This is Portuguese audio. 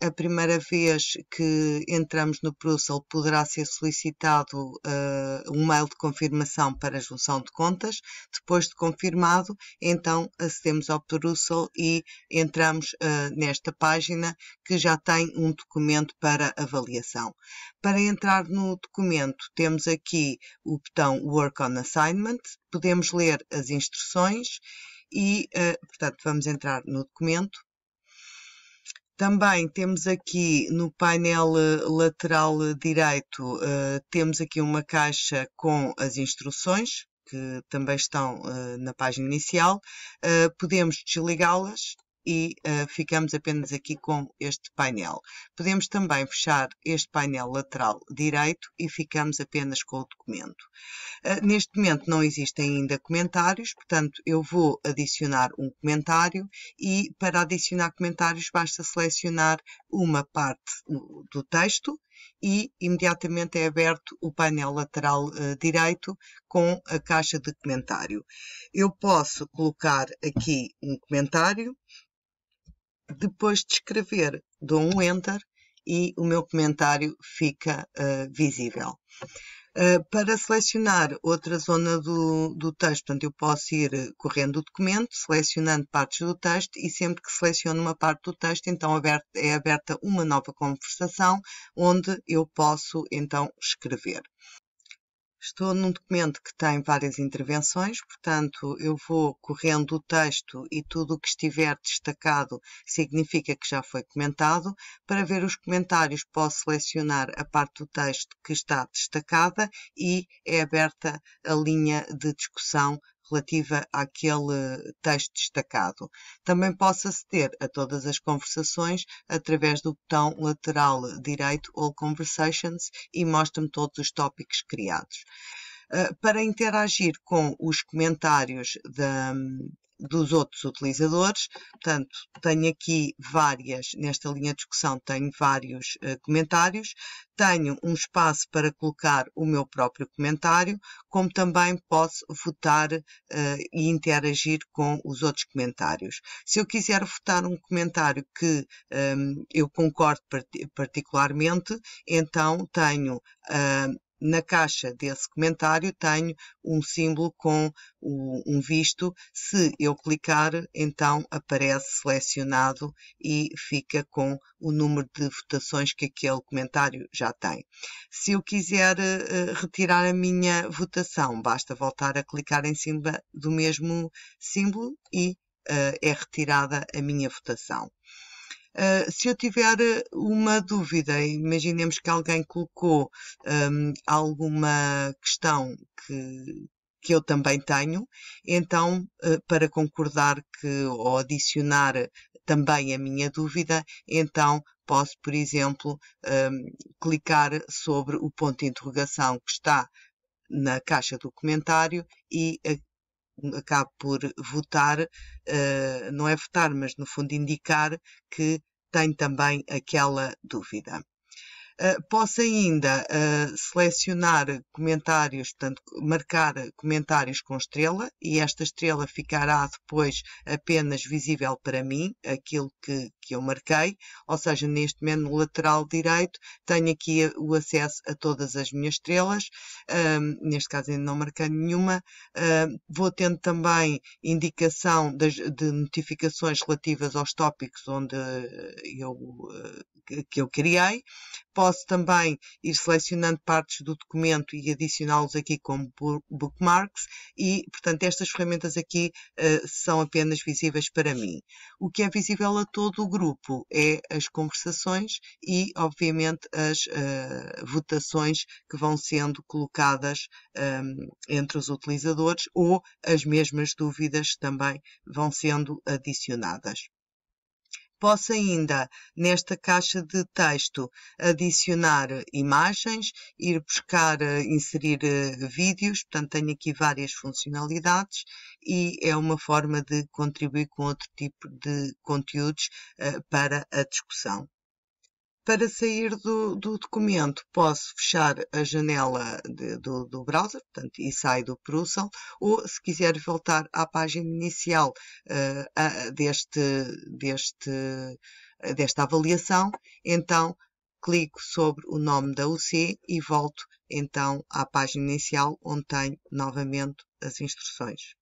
A primeira vez que entramos no Prussel poderá ser solicitado uh, um mail de confirmação para a junção de contas. Depois de confirmado, então acedemos ao Prussel e entramos uh, nesta página que já tem um documento para avaliação. Para entrar no documento, temos aqui o botão Work on Assignment, podemos ler as instruções e, uh, portanto, vamos entrar no documento também temos aqui no painel eh, lateral eh, direito, eh, temos aqui uma caixa com as instruções, que também estão na página inicial. Podemos desligá-las e uh, ficamos apenas aqui com este painel. Podemos também fechar este painel lateral direito e ficamos apenas com o documento. Uh, neste momento não existem ainda comentários, portanto eu vou adicionar um comentário e para adicionar comentários basta selecionar uma parte do texto e imediatamente é aberto o painel lateral uh, direito com a caixa de comentário. Eu posso colocar aqui um comentário depois de escrever, dou um Enter e o meu comentário fica uh, visível. Uh, para selecionar outra zona do, do texto, portanto, eu posso ir eh, correndo o documento, selecionando partes do texto e sempre que seleciono uma parte do texto, então aberto, é aberta uma nova conversação onde eu posso então escrever. Estou num documento que tem várias intervenções, portanto, eu vou correndo o texto e tudo o que estiver destacado significa que já foi comentado. Para ver os comentários, posso selecionar a parte do texto que está destacada e é aberta a linha de discussão relativa àquele texto destacado. Também posso aceder a todas as conversações através do botão lateral direito All Conversations e mostra-me todos os tópicos criados. Ah, para interagir com os comentários da, dos outros utilizadores. Portanto, tenho aqui várias, nesta linha de discussão tenho vários uh, comentários. Tenho um espaço para colocar o meu próprio comentário, como também posso votar uh, e interagir com os outros comentários. Se eu quiser votar um comentário que um, ehm, eu concordo particularmente, então tenho uh, na caixa desse comentário tenho um símbolo com o, um visto. Se eu clicar, então aparece selecionado e fica com o número de votações que aquele comentário já tem. Se eu quiser uh, retirar a minha votação, basta voltar a clicar em cima do mesmo símbolo e uh, é retirada a minha votação. Uh, se eu tiver ah, uma dúvida, imaginemos que alguém colocou um, alguma questão que, que eu também tenho, então uh, para concordar que ou adicionar também a minha dúvida, então posso, por exemplo, um, clicar sobre o ponto de interrogação que está na caixa do comentário e acabo por votar, uh, não é votar, mas no fundo indicar que tem também aquela dúvida. Eh, posso ainda uh, selecionar comentários, portanto, marcar comentários com estrela e esta estrela ficará depois apenas visível para mim, aquilo que, que eu marquei, ou seja, neste momento no lateral direito tenho aqui o acesso a todas as minhas estrelas, neste caso ainda não marquei nenhuma, vou tendo também indicação das, de notificações relativas aos tópicos onde eu, eh, que eu criei, Posso também ir selecionando partes do documento e adicioná-los aqui como bookmarks e, portanto, estas ferramentas aqui uh, são apenas visíveis para mim. O que é visível a todo o grupo é as conversações e, obviamente, as uh, votações que vão sendo colocadas um, ehm, entre os utilizadores ou as mesmas dúvidas também vão sendo adicionadas. Posso ainda, nesta caixa de texto, adicionar imagens, ir buscar, eh, inserir eh, vídeos, portanto tenho aqui várias funcionalidades e é uma forma de contribuir com outro tipo de conteúdos eh, para a discussão. Para sair do, do, documento, posso fechar a janela de, do, do, browser, portanto, e saio do Prusel, ou se quiser voltar à página inicial uh, a, deste, deste, desta avaliação, então clico sobre o nome da UC e volto então à página inicial, onde tenho novamente as instruções.